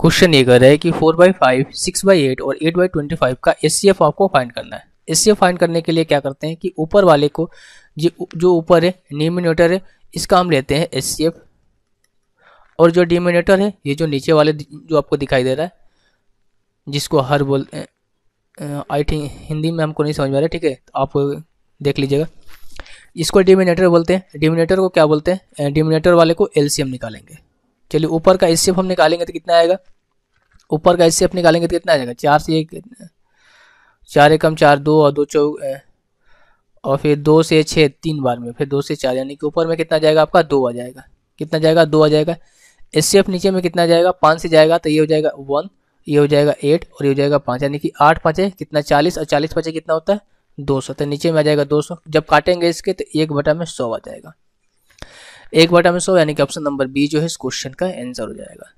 question ये कर रहा है कि four by five six by eight और एट बाई ट्वेंटी फाइव का एस सी एफ आपको फाइंड करना है एस सी एफ फाइंड करने के लिए क्या करते हैं कि ऊपर वाले को जो ऊपर है डिमिनेटर है इसका हम लेते हैं एस सी एफ और जो डिमिनेटर है ये जो नीचे वाले जो आपको दिखाई दे रहा है जिसको हर बोलते हैं आई थिंक हिंदी में हमको नहीं समझ में आ रहा ठीक है तो आप देख लीजिएगा इसको डिमिनेटर बोलते हैं डिमिनेटर को क्या बोलते हैं डिमिनेटर वाले को एलसीएम निकालेंगे चलिए ऊपर का एस हम निकालेंगे तो कितना आएगा ऊपर का एस सी निकालेंगे तो कितना आ जाएगा चार से एक चार एकम चार दो और दो चौ और फिर दो से छः तीन बार में फिर दो से चार यानी कि ऊपर में कितना जाएगा आपका दो आ जाएगा कितना जाएगा दो आ जाएगा एस नीचे में कितना जाएगा पाँच से जाएगा तो ये हो जाएगा वन ये हो जाएगा एट और ये हो जाएगा पाँच यानी कि आठ पाँचे कितना चालीस और चालीस पाँचे कितना होता है दो सौ तो नीचे में आ जाएगा दो सौ जब काटेंगे इसके तो एक बटा में सौ आ जाएगा एक बटा में सौ यानी कि ऑप्शन नंबर बी जो है इस क्वेश्चन का आंसर हो जाएगा